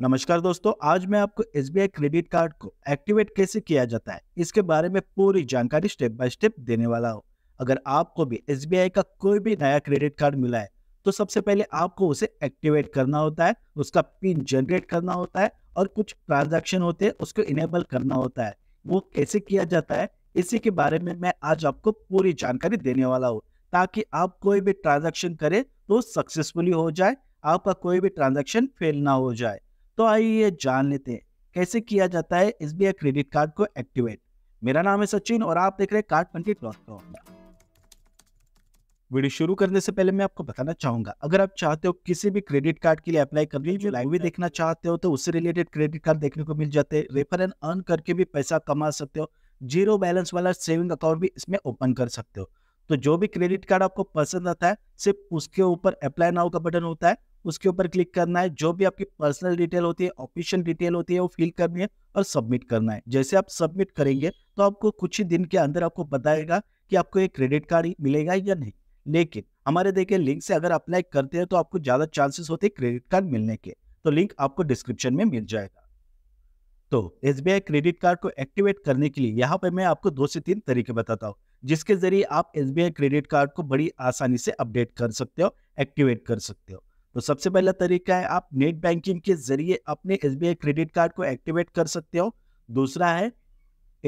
नमस्कार दोस्तों आज मैं आपको एस क्रेडिट कार्ड को एक्टिवेट कैसे किया जाता है इसके बारे में पूरी जानकारी स्टेप बाय स्टेप देने वाला हूँ अगर आपको भी एस का कोई भी नया क्रेडिट कार्ड मिला है तो सबसे पहले आपको उसे एक्टिवेट करना होता है उसका पिन जनरेट करना होता है और कुछ ट्रांजेक्शन होते हैं उसको इनेबल करना होता है वो कैसे किया जाता है इसी के बारे में मैं आज आपको पूरी जानकारी देने वाला हूँ ताकि आप कोई भी ट्रांजेक्शन करें तो सक्सेसफुली हो जाए आपका कोई भी ट्रांजेक्शन फेल ना हो जाए तो आइए जान लेते हैं कैसे किया जाता है एस बी क्रेडिट कार्ड को एक्टिवेट मेरा नाम है सचिन और आप देख रहे हैं card Pandit dot com video शुरू करने से पहले मैं आपको बताना चाहूंगा अगर आप चाहते हो किसी भी क्रेडिट कार्ड के लिए अप्लाई करने जो लाइव भी देखना चाहते हो तो उससे रिलेटेड क्रेडिट कार्ड देखने को मिल जाते हैं रेफर एंड अर्न करके भी पैसा कमा सकते हो जीरो बैलेंस वाला सेविंग अकाउंट भी इसमें ओपन कर सकते हो तो जो भी क्रेडिट कार्ड आपको पसंद आता है सिर्फ उसके ऊपर अप्लाई नाउ का बटन होता है उसके ऊपर क्लिक करना है जो भी आपकी पर्सनल डिटेल होती है ऑफिशियल डिटेल होती है वो फिल करनी है और सबमिट करना है जैसे आप सबमिट करेंगे तो आपको कुछ ही दिन के अंदर आपको बताएगा कि आपको एक क्रेडिट कार्ड मिलेगा या नहीं लेकिन हमारे देखिए लिंक से अगर अप्लाई करते हैं तो आपको ज़्यादा चांसेस होते हैं क्रेडिट कार्ड मिलने के तो लिंक आपको डिस्क्रिप्शन में मिल जाएगा तो एस क्रेडिट कार्ड को एक्टिवेट करने के लिए यहाँ पर मैं आपको दो से तीन तरीके बताता हूँ जिसके जरिए आप एस क्रेडिट कार्ड को बड़ी आसानी से अपडेट कर सकते हो एक्टिवेट कर सकते हो तो सबसे पहला तरीका है आप नेट बैंकिंग के जरिए अपने एस क्रेडिट कार्ड को एक्टिवेट कर सकते हो दूसरा है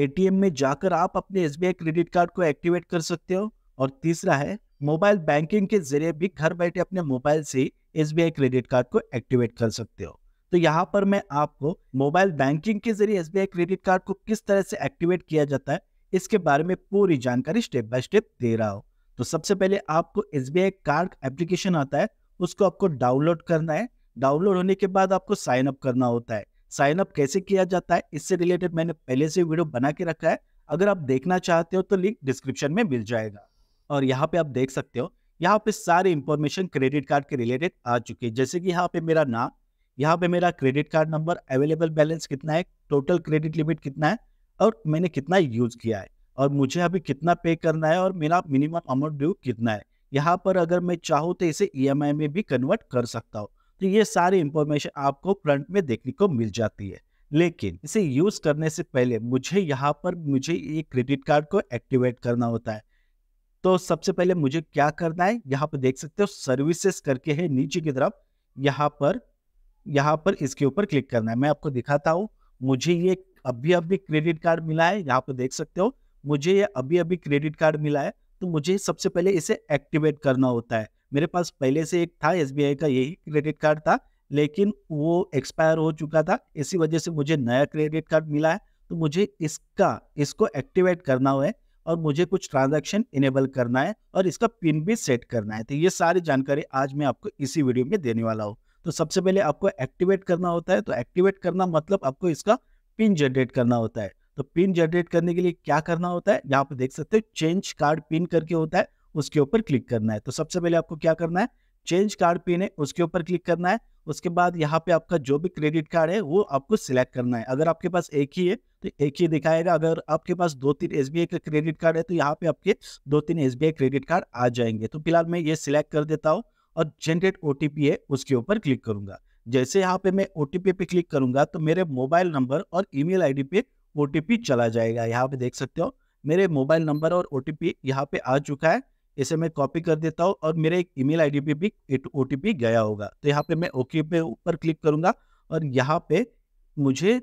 एटीएम में जाकर आप अपने एस क्रेडिट कार्ड को एक्टिवेट कर सकते हो और तीसरा है मोबाइल बैंकिंग के जरिए भी घर बैठे अपने मोबाइल से एस क्रेडिट कार्ड को एक्टिवेट कर सकते हो तो यहाँ पर मैं आपको मोबाइल बैंकिंग के जरिए एस क्रेडिट कार्ड को किस तरह से एक्टिवेट किया जाता है इसके बारे में पूरी जानकारी स्टेप बाय स्टेप दे रहा हूँ तो सबसे पहले आपको एस कार्ड एप्लीकेशन आता है उसको आपको डाउनलोड करना है डाउनलोड होने के बाद आपको साइन अप करना होता है साइन अप कैसे किया जाता है इससे रिलेटेड मैंने पहले से वीडियो बना के रखा है अगर आप देखना चाहते हो तो लिंक डिस्क्रिप्शन में मिल जाएगा और यहाँ पे आप देख सकते हो यहाँ पे सारे इंफॉर्मेशन क्रेडिट कार्ड के रिलेटेड आ चुके हैं जैसे कि यहाँ पे मेरा नाम यहाँ पे मेरा credit card number available balance कितना है टोटल क्रेडिट लिमिट कितना है और मैंने कितना यूज किया है और मुझे अभी कितना पे करना है और मेरा मिनिमम अमाउंट ड्यू कितना है यहाँ पर अगर मैं चाहूँ तो इसे ई e में भी कन्वर्ट कर सकता हूँ तो ये सारी इंफॉर्मेशन आपको फ्रंट में देखने को मिल जाती है लेकिन इसे यूज करने से पहले मुझे यहाँ पर मुझे ये क्रेडिट कार्ड को एक्टिवेट करना होता है तो सबसे पहले मुझे क्या करना है यहाँ पर देख सकते हो सर्विसेज करके है नीचे की तरफ यहाँ पर यहाँ पर इसके ऊपर क्लिक करना है मैं आपको दिखाता हूँ मुझे ये अभी अभी क्रेडिट कार्ड मिला है यहाँ पर देख सकते हो मुझे ये अभी अभी क्रेडिट कार्ड मिला है तो मुझे सबसे पहले इसे एक्टिवेट करना होता है मेरे पास पहले से एक था एस का यही क्रेडिट कार्ड था लेकिन वो एक्सपायर हो चुका था इसी वजह से मुझे नया क्रेडिट कार्ड मिला है तो मुझे इसका इसको एक्टिवेट करना है और मुझे कुछ ट्रांजैक्शन इनेबल करना है और इसका पिन भी सेट करना है तो ये सारी जानकारी आज मैं आपको इसी वीडियो में देने वाला हूँ तो सबसे पहले आपको एक्टिवेट करना होता है तो एक्टिवेट करना मतलब आपको इसका पिन जनरेट करना होता है तो पिन जनरेट करने के लिए क्या करना होता है यहाँ पे देख सकते हो चेंज कार्ड पिन करके होता है उसके ऊपर क्लिक करना है तो सबसे पहले आपको क्या करना है चेंज कार्ड पिन है उसके ऊपर क्लिक करना है उसके बाद यहाँ पे आपका जो भी क्रेडिट कार्ड है वो आपको सिलेक्ट करना है अगर आपके पास एक ही है तो एक ही दिखाएगा अगर आपके पास दो तीन एस का क्रेडिट कार्ड है तो यहाँ पे आपके दो तीन एस क्रेडिट कार्ड आ जाएंगे तो फिलहाल मैं ये सिलेक्ट कर देता हूँ और जनरेट ओ है उसके ऊपर क्लिक करूंगा जैसे यहाँ पे मैं ओ पे क्लिक करूंगा तो मेरे मोबाइल नंबर और ईमेल आईडी पे ओ चला जाएगा यहाँ पे देख सकते हो मेरे मोबाइल नंबर और ओ टी यहाँ पे आ चुका है इसे मैं कॉपी कर देता हूँ और मेरे एक ईमेल आईडी पे भी ओ टी गया होगा तो यहाँ पे मैं ओके पे ऊपर क्लिक करूंगा और यहाँ पे मुझे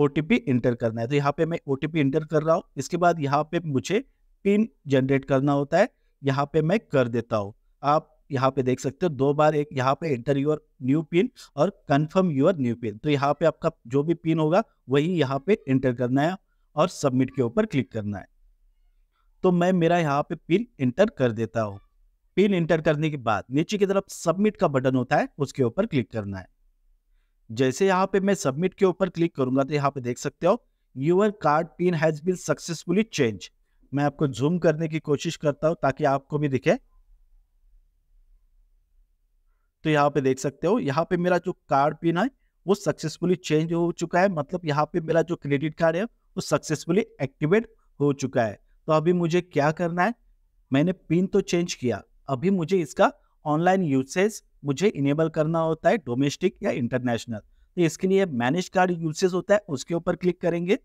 ओ एंटर करना है तो यहाँ पे मैं ओ एंटर कर रहा हूँ इसके बाद यहाँ पे मुझे पिन जनरेट करना होता है यहाँ पे मैं कर देता हूँ आप यहाँ पे देख सकते हो दो बार एक यहाँ पे एंटर योर न्यू पिन और कंफर्म योर न्यू पिन तो यहाँ पे आपका जो भी पिन होगा वही यहाँ पे एंटर करना है और सबमिट के ऊपर क्लिक करना है तो मैं मेरा यहाँ पे पिन एंटर कर देता हूँ पिन एंटर करने के बाद नीचे की तरफ सबमिट का बटन होता है उसके ऊपर क्लिक करना है जैसे यहाँ पे मैं सबमिट के ऊपर क्लिक करूंगा तो यहाँ पे देख सकते हो your card pin has been successfully change मैं आपको जूम करने की कोशिश करता हूँ ताकि आपको भी दिखे तो यहाँ पे देख सकते हो यहाँ पे मेरा जो कार्ड पिन है वो सक्सेसफुली चेंज हो चुका है मतलब यहाँ पे मेरा जो क्रेडिट कार्ड है वो सक्सेसफुली एक्टिवेट हो चुका है तो अभी मुझे क्या करना है मैंने पिन तो चेंज किया अभी मुझे इसका ऑनलाइन यूसेज मुझे इनेबल करना होता है डोमेस्टिक या इंटरनेशनल तो इसके लिए मैनेज कार्ड यूसेज होता है उसके ऊपर क्लिक करेंगे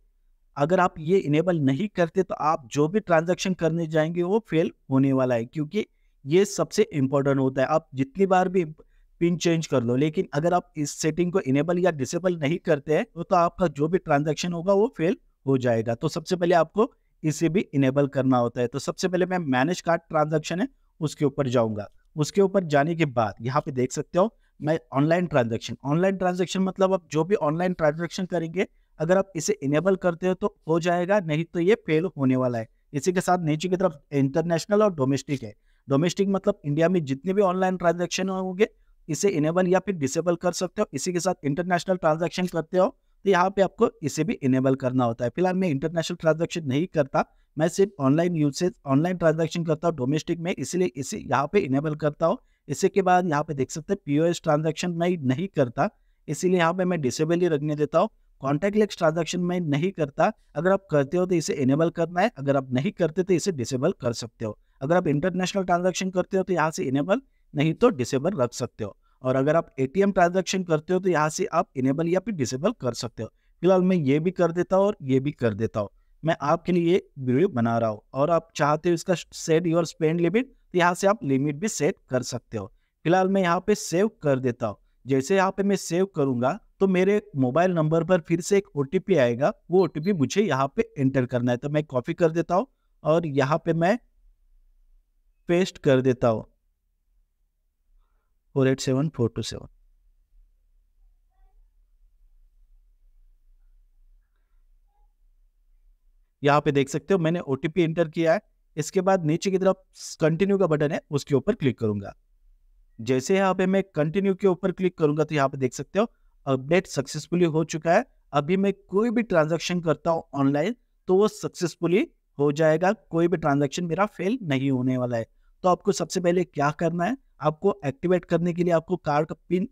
अगर आप ये इनेबल नहीं करते तो आप जो भी ट्रांजेक्शन करने जाएंगे वो फेल होने वाला है क्योंकि ये सबसे इम्पोर्टेंट होता है आप जितनी बार भी पिन चेंज कर लो लेकिन अगर आप इस सेटिंग को इनेबल या डिसेबल नहीं करते हैं तो, तो आपका जो भी ट्रांजेक्शन होगा वो फेल हो जाएगा तो सबसे पहले आपको इसे भी इनेबल करना होता है तो सबसे पहले मैं मैनेज कार्ड ट्रांजेक्शन है उसके ऊपर जाऊंगा उसके ऊपर जाने के बाद यहाँ पे देख सकते हो मैं ऑनलाइन ट्रांजेक्शन ऑनलाइन ट्रांजेक्शन मतलब आप जो भी ऑनलाइन ट्रांजेक्शन करेंगे अगर आप इसे इनेबल करते हो तो हो जाएगा नहीं तो ये फेल होने वाला है इसी के साथ नीचे की तरफ इंटरनेशनल और डोमेस्टिक है डोमेस्टिक मतलब इंडिया में जितने भी ऑनलाइन ट्रांजेक्शन होंगे इसे इनेबल या फिर डिसेबल कर सकते हो इसी के साथ इंटरनेशनल ट्रांजेक्शन करते हो तो यहाँ पे आपको इसे भी इनेबल करना होता है फिलहाल मैं इंटरनेशनल ट्रांजेक्शन नहीं करता मैं सिर्फ ऑनलाइन यूसेज ऑनलाइन ट्रांजेक्शन करता हूँ डोमेस्टिक में इसलिए इसे यहाँ पे इनेबल करता हूँ इसी के बाद यहाँ पे देख सकते हैं एस ट्रांजेक्शन मैं नहीं करता इसीलिए यहाँ पे मैं डिसेबल ही रखने देता हूँ कॉन्टैक्टलेस ट्रांजेक्शन मैं नहीं करता अगर आप करते हो तो इसे इनेबल करना है अगर आप नहीं करते तो इसे डिसेबल कर सकते हो अगर आप इंटरनेशनल ट्रांजेक्शन करते हो तो यहाँ से इनेबल नहीं तो डिसेबल रख सकते हो और अगर आप एटीएम ट्रांजेक्शन करते हो तो यहाँ से आप इनेबल या फिर डिसेबल कर सकते हो फिलहाल मैं ये भी कर देता हूँ और ये भी कर देता हूँ मैं आपके लिए ये वीडियो बना रहा हूँ और आप चाहते हो इसका सेट योर स्पेंड लिमिट तो यहाँ से आप लिमिट भी सेट कर सकते हो फिलहाल मैं यहाँ पे सेव कर देता हूँ जैसे यहाँ पे मैं सेव करूंगा तो मेरे मोबाइल नंबर पर फिर से एक ओ आएगा वो ओ मुझे यहाँ पे एंटर करना है तो मैं कॉपी कर देता हूँ और यहाँ पे मैं पेस्ट कर देता हूँ four eight seven four two seven यहाँ पे देख सकते हो मैंने ओ एंटर किया है इसके बाद नीचे की तरफ कंटिन्यू का बटन है उसके ऊपर क्लिक करूंगा जैसे यहाँ पे मैं कंटिन्यू के ऊपर क्लिक करूंगा तो यहाँ पे देख सकते हो अपडेट सक्सेसफुली हो चुका है अभी मैं कोई भी ट्रांजेक्शन करता हूँ ऑनलाइन तो वो सक्सेसफुली हो जाएगा कोई भी ट्रांजेक्शन मेरा फेल नहीं होने वाला है तो आपको सबसे पहले क्या करना है आपको एक्टिवेट करने के लिए आपको कार्ड का पिन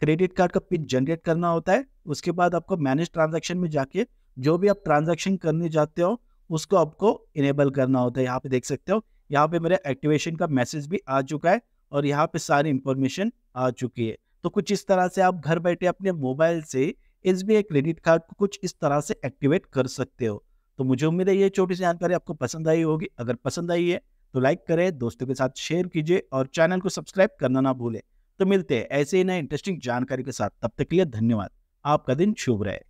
क्रेडिट कार्ड का पिन जनरेट करना होता है उसके बाद आपको मैनेज ट्रांजेक्शन में जाके जो भी आप ट्रांजेक्शन करने जाते हो उसको आपको इनेबल करना होता है यहाँ पे देख सकते हो यहाँ पे मेरे एक्टिवेशन का मैसेज भी आ चुका है और यहाँ पे सारी इंफॉर्मेशन आ चुकी है तो कुछ इस तरह से आप घर बैठे अपने मोबाइल से एस क्रेडिट कार्ड को कुछ इस तरह से एक्टिवेट कर सकते हो तो मुझे उम्मीद है ये छोटी सी जानकारी आपको पसंद आई होगी अगर पसंद आई है तो लाइक करें दोस्तों के साथ शेयर कीजिए और चैनल को सब्सक्राइब करना ना भूलें तो मिलते हैं ऐसे ही नए इंटरेस्टिंग जानकारी के साथ तब तक के लिए धन्यवाद आपका दिन शुभ रहे